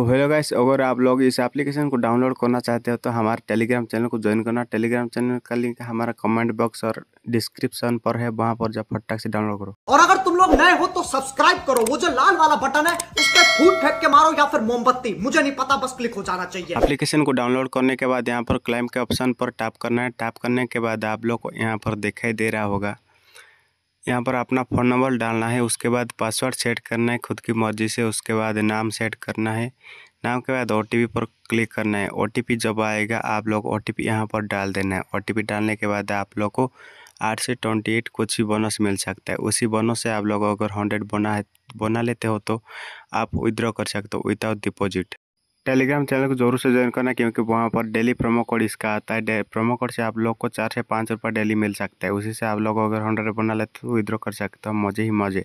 तो hello guys अगर आप लोग इस एप्लीकेशन को डाउनलोड करना चाहते हो तो हमारे टेलीग्राम चैनल को ज्वाइन करना टेलीग्राम चैनल का लिंक हमारा कमेंट बॉक्स और डिस्क्रिप्शन पर है वहां पर जब फटाक से डाउनलोड करो और अगर तुम लोग नए हो तो सब्सक्राइब करो वो जो लाल वाला बटन है उस पर फूट फेंक के मारो या फिर मोमबत्ती मुझे नहीं पता बस क्लिक हो जाना चाहिए एप्लीकेशन को डाउनलोड करने के बाद यहाँ पर क्लाइम के ऑप्शन पर टैप करना है टैप करने के बाद आप लोग को यहाँ पर दिखाई दे रहा होगा यहाँ पर अपना फ़ोन नंबर डालना है उसके बाद पासवर्ड सेट करना है खुद की मर्ज़ी से उसके बाद नाम सेट करना है नाम के बाद ओ पर क्लिक करना है ओ जब आएगा आप लोग ओ टी यहाँ पर डाल देना है ओ डालने के बाद आप लोग को आठ से ट्वेंटी एट कुछ ही बोनस मिल सकता है उसी बोनस से आप लोग अगर हंड्रेड बना है बना लेते हो तो आप विद्रॉ कर सकते हो विदाउट डिपॉजिट टेलीग्राम चैनल को जरूर से ज्वाइन करना क्योंकि वहाँ पर डेली प्रोमो कोड इसका आता है प्रोमो कोड से आप लोग को चार से पाँच रुपये डेली मिल सकता है उसी से आप लोग अगर हंड्रेड रुपये बना लेते तो विद्रॉ कर सकते हो मजे ही मजे